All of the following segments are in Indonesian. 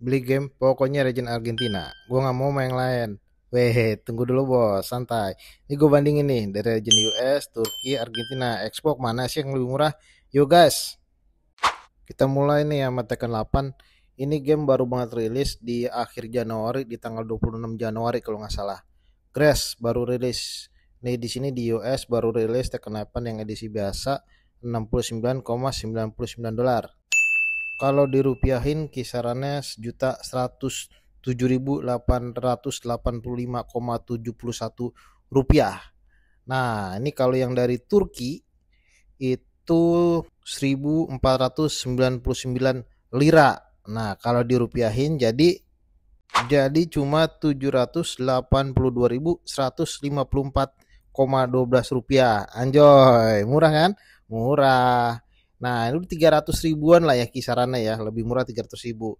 beli game pokoknya region Argentina. gua nggak mau main yang lain. Weh, tunggu dulu bos, santai. Ini gue bandingin nih dari region US, Turki, Argentina, Xbox mana sih yang lebih murah? Yo guys, kita mulai nih sama Tekken 8. Ini game baru banget rilis di akhir Januari, di tanggal 26 Januari kalau nggak salah. Crash baru rilis. Nih di sini di US baru rilis Tekken 8 yang edisi biasa 69,99 dolar kalau dirupiahin kisarannya sejuta seratus tujuh ribu delapan ratus delapan puluh lima koma tujuh puluh satu rupiah. Nah ini kalau yang dari Turki itu seribu empat ratus sembilan puluh sembilan lira. Nah kalau dirupiahin jadi jadi cuma tujuh ratus delapan puluh dua ribu seratus lima puluh empat koma dua belas rupiah. Anjoy, murah kan? Murah. Nah, itu 300 ribuan lah ya kisarannya ya, lebih murah 300 ribu.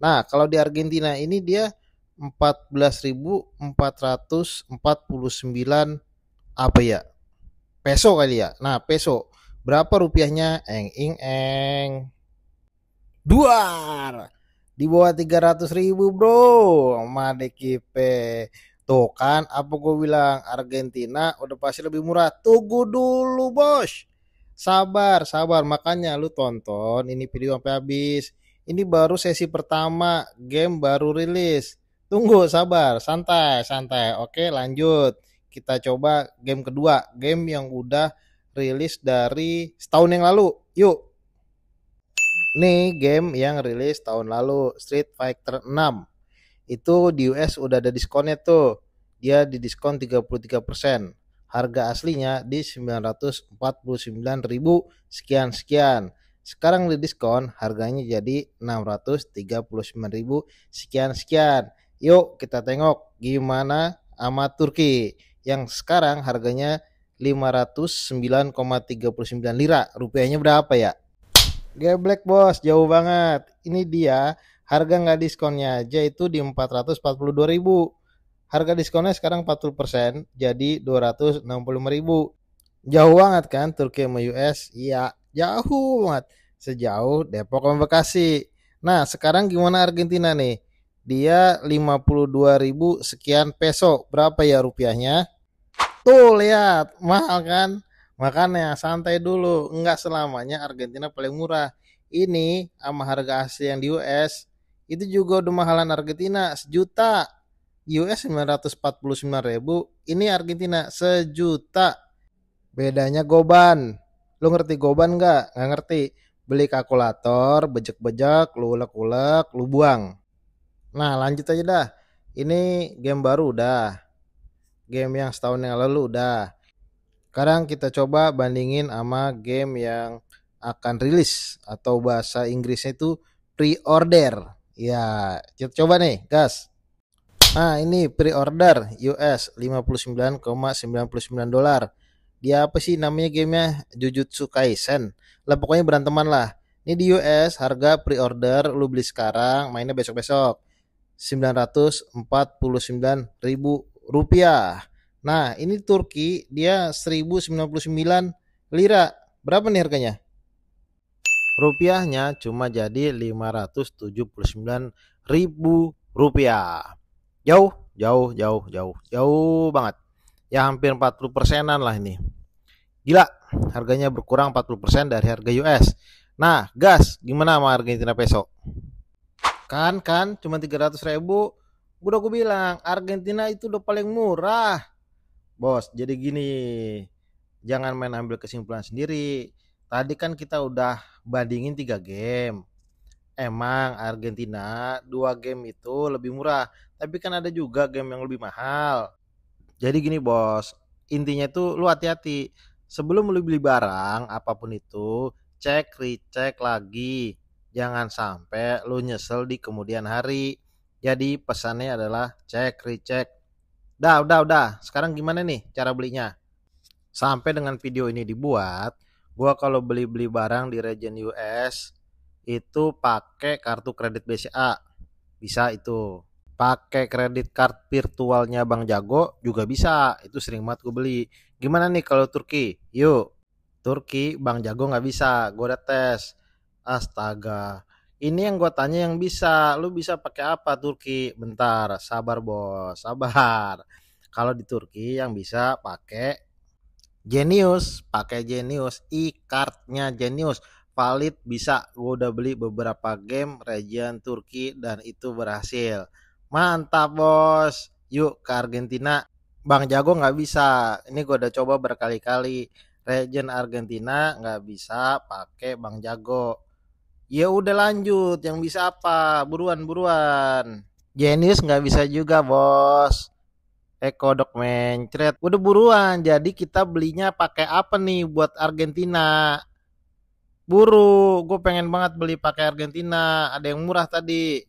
Nah, kalau di Argentina ini dia 14.449 apa ya? Peso kali ya. Nah, peso. Berapa rupiahnya? Eng ing eng. Duar. Di bawah 300 ribu bro. Madekipe. Tuh kan apa gue bilang Argentina udah pasti lebih murah. Tunggu dulu bos Sabar, sabar. Makanya lu tonton ini video sampai habis. Ini baru sesi pertama, game baru rilis. Tunggu, sabar, santai, santai. Oke, lanjut. Kita coba game kedua, game yang udah rilis dari setahun yang lalu. Yuk. Nih game yang rilis tahun lalu Street Fighter 6. Itu di US udah ada diskonnya tuh. Dia di diskon 33% harga aslinya di 949.000 sekian sekian. Sekarang di diskon harganya jadi 639.000 sekian sekian. Yuk kita tengok gimana sama Turki yang sekarang harganya 509,39 lira. Rupiahnya berapa ya? Gak black bos, jauh banget. Ini dia harga nggak diskonnya aja itu di 442.000. Harga diskonnya sekarang 40% jadi 265.000. Jauh banget kan Turki sama US? Iya, jauh banget. Sejauh Depok sama Bekasi. Nah, sekarang gimana Argentina nih? Dia 52.000 sekian peso. Berapa ya rupiahnya? Tuh, lihat. Mahal kan? Makanya santai dulu. Enggak selamanya Argentina paling murah. Ini sama harga asli yang di US itu juga udah mahalan Argentina sejuta US sembilan ribu, ini Argentina sejuta. Bedanya goban. Lu ngerti goban nggak? Nggak ngerti. Beli kalkulator, bejek-bejek, lu ulek-ulek, lu buang. Nah lanjut aja dah. Ini game baru udah. Game yang setahun yang lalu udah. Sekarang kita coba bandingin sama game yang akan rilis atau bahasa Inggrisnya itu pre-order. Ya, kita coba nih, gas. Nah, ini pre-order US 59,99 dolar. Dia apa sih namanya gamenya? Jujutsu Kaisen. Lah pokoknya beranteman lah. Ini di US harga pre-order lu beli sekarang, mainnya besok-besok. 949 ribu rupiah. Nah, ini Turki dia 1099 lira. Berapa nih harganya? Rupiahnya cuma jadi 579 ribu rupiah. Jauh, jauh, jauh, jauh, jauh banget. Ya hampir 40 persenan lah ini. Gila, harganya berkurang 40% persen dari harga US. Nah, gas, gimana sama Argentina peso? Kan, kan, cuma 300 ribu. Udah gue bilang, Argentina itu udah paling murah. Bos, jadi gini, jangan main ambil kesimpulan sendiri. Tadi kan kita udah bandingin tiga game emang Argentina dua game itu lebih murah, tapi kan ada juga game yang lebih mahal. Jadi gini bos, intinya itu lu hati-hati. Sebelum lu beli barang apapun itu, cek recheck lagi. Jangan sampai lu nyesel di kemudian hari. Jadi pesannya adalah cek recheck. Dah, udah, udah. Sekarang gimana nih cara belinya? Sampai dengan video ini dibuat, gua kalau beli-beli barang di region US itu pakai kartu kredit BCA bisa itu pakai kredit card virtualnya Bang Jago juga bisa itu sering banget gue beli gimana nih kalau Turki yuk Turki Bang Jago nggak bisa gue udah tes astaga ini yang gue tanya yang bisa lu bisa pakai apa Turki bentar sabar bos sabar kalau di Turki yang bisa pakai Genius pakai Genius e-cardnya Genius valid bisa gue udah beli beberapa game region Turki dan itu berhasil mantap bos yuk ke Argentina Bang Jago nggak bisa ini gue udah coba berkali-kali region Argentina nggak bisa pakai Bang Jago ya udah lanjut yang bisa apa buruan buruan Genius nggak bisa juga bos Eko dok mencret udah buruan jadi kita belinya pakai apa nih buat Argentina buru gue pengen banget beli pakai Argentina ada yang murah tadi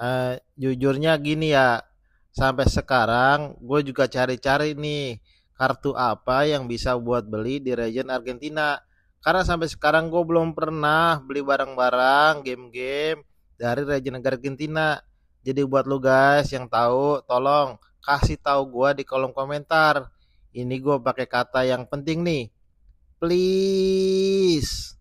uh, jujurnya gini ya sampai sekarang gue juga cari-cari nih kartu apa yang bisa buat beli di region Argentina karena sampai sekarang gue belum pernah beli barang-barang game-game dari region Argentina jadi buat lu guys yang tahu tolong kasih tahu gue di kolom komentar ini gue pakai kata yang penting nih please